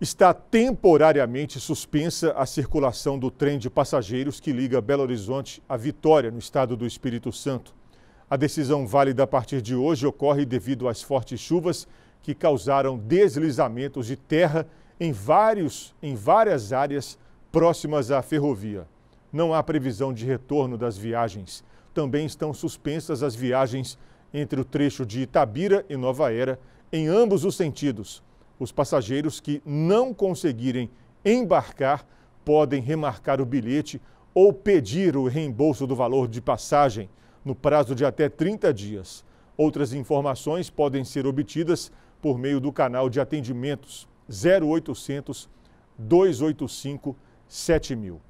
está temporariamente suspensa a circulação do trem de passageiros que liga Belo Horizonte a Vitória, no estado do Espírito Santo. A decisão válida a partir de hoje ocorre devido às fortes chuvas que causaram deslizamentos de terra em, vários, em várias áreas próximas à ferrovia. Não há previsão de retorno das viagens. Também estão suspensas as viagens entre o trecho de Itabira e Nova Era, em ambos os sentidos os passageiros que não conseguirem embarcar podem remarcar o bilhete ou pedir o reembolso do valor de passagem no prazo de até 30 dias. Outras informações podem ser obtidas por meio do canal de atendimentos 0800 285 7000.